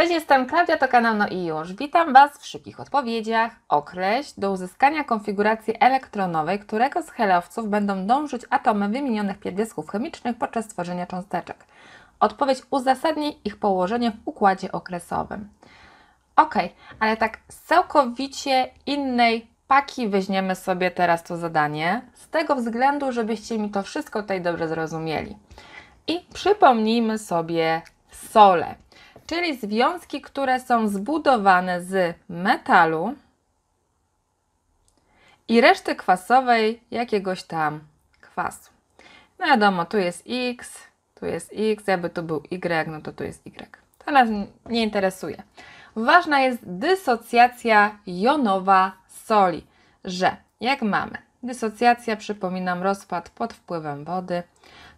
Cześć, jestem Klaudia, to kanał No i już. Witam Was w szybkich odpowiedziach. Okreś do uzyskania konfiguracji elektronowej, którego z helowców będą dążyć atomy wymienionych pierwiastków chemicznych podczas tworzenia cząsteczek. Odpowiedź uzasadni ich położenie w układzie okresowym. Ok, ale tak z całkowicie innej paki weźmiemy sobie teraz to zadanie, z tego względu, żebyście mi to wszystko tutaj dobrze zrozumieli. I przypomnijmy sobie solę czyli związki, które są zbudowane z metalu i reszty kwasowej jakiegoś tam kwasu. No wiadomo, tu jest X, tu jest X, jakby tu był Y, no to tu jest Y. To nas nie interesuje. Ważna jest dysocjacja jonowa soli, że jak mamy dysocjacja, przypominam, rozpad pod wpływem wody,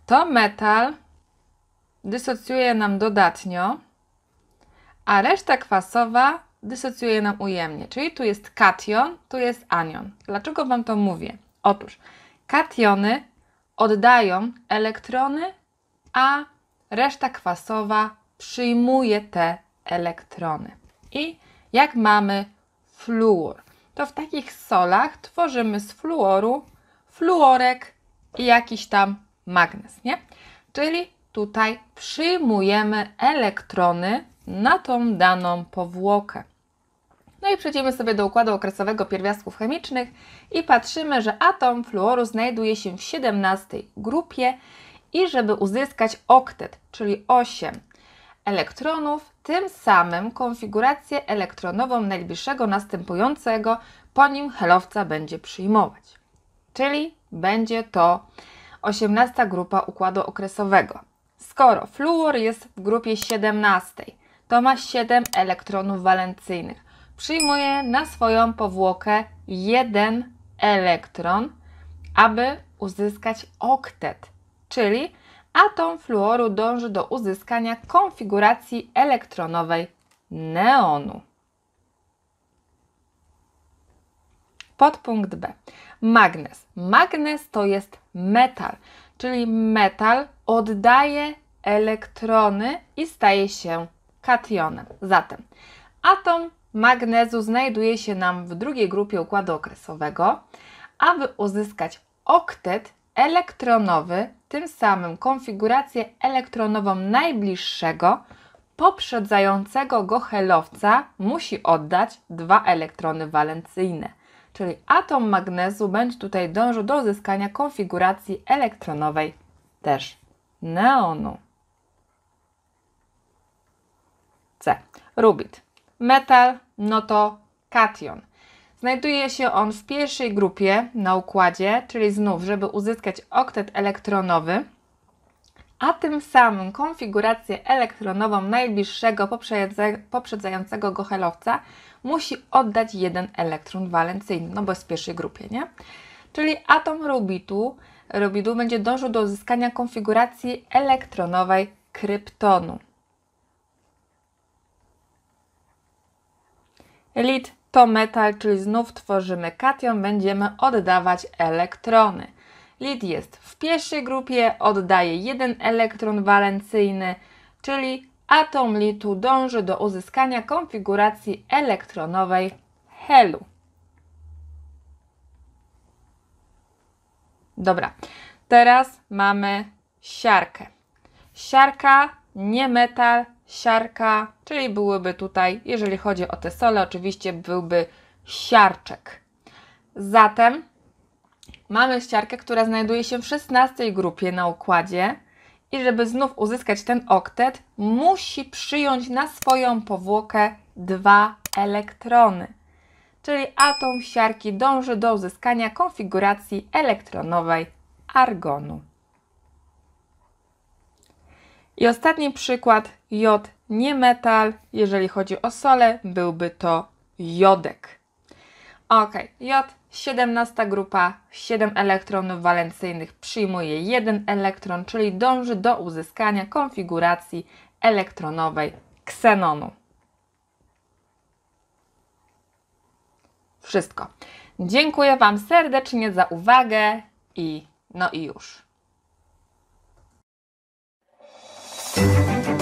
to metal dysocjuje nam dodatnio a reszta kwasowa dysocjuje nam ujemnie, czyli tu jest kation, tu jest anion. Dlaczego Wam to mówię? Otóż kationy oddają elektrony, a reszta kwasowa przyjmuje te elektrony. I jak mamy fluor, to w takich solach tworzymy z fluoru fluorek i jakiś tam magnes, nie? Czyli tutaj przyjmujemy elektrony na tą daną powłokę. No i przejdziemy sobie do układu okresowego pierwiastków chemicznych i patrzymy, że atom fluoru znajduje się w 17 grupie i żeby uzyskać oktet, czyli 8 elektronów, tym samym konfigurację elektronową najbliższego następującego po nim helowca będzie przyjmować. Czyli będzie to 18 grupa układu okresowego. Skoro fluor jest w grupie 17, to ma 7 elektronów walencyjnych. Przyjmuje na swoją powłokę jeden elektron, aby uzyskać oktet, czyli atom fluoru dąży do uzyskania konfiguracji elektronowej neonu. Podpunkt B. Magnez. Magnez to jest metal, czyli metal oddaje elektrony i staje się kationem. Zatem atom magnezu znajduje się nam w drugiej grupie układu okresowego. Aby uzyskać oktet elektronowy, tym samym konfigurację elektronową najbliższego, poprzedzającego go helowca musi oddać dwa elektrony walencyjne. Czyli atom magnezu będzie tutaj dążył do uzyskania konfiguracji elektronowej też neonu. C. Rubid. Metal, no to kation. Znajduje się on w pierwszej grupie na układzie, czyli znów, żeby uzyskać oktet elektronowy, a tym samym konfigurację elektronową najbliższego poprzedzającego go helowca musi oddać jeden elektron walencyjny, no bo jest w pierwszej grupie, nie? Czyli atom rubidu, rubidu będzie dążył do uzyskania konfiguracji elektronowej kryptonu. Lit to metal, czyli znów tworzymy kation, będziemy oddawać elektrony. Lit jest w pierwszej grupie, oddaje jeden elektron walencyjny, czyli atom litu dąży do uzyskania konfiguracji elektronowej helu. Dobra, teraz mamy siarkę. Siarka, nie metal, siarka, czyli byłyby tutaj, jeżeli chodzi o te sole, oczywiście byłby siarczek. Zatem mamy siarkę, która znajduje się w 16 grupie na układzie i żeby znów uzyskać ten oktet, musi przyjąć na swoją powłokę dwa elektrony. Czyli atom siarki dąży do uzyskania konfiguracji elektronowej argonu. I ostatni przykład, jod nie metal, jeżeli chodzi o solę, byłby to jodek. Ok, jod, 17 grupa, 7 elektronów walencyjnych przyjmuje 1 elektron, czyli dąży do uzyskania konfiguracji elektronowej ksenonu. Wszystko. Dziękuję Wam serdecznie za uwagę i no i już. Thank you.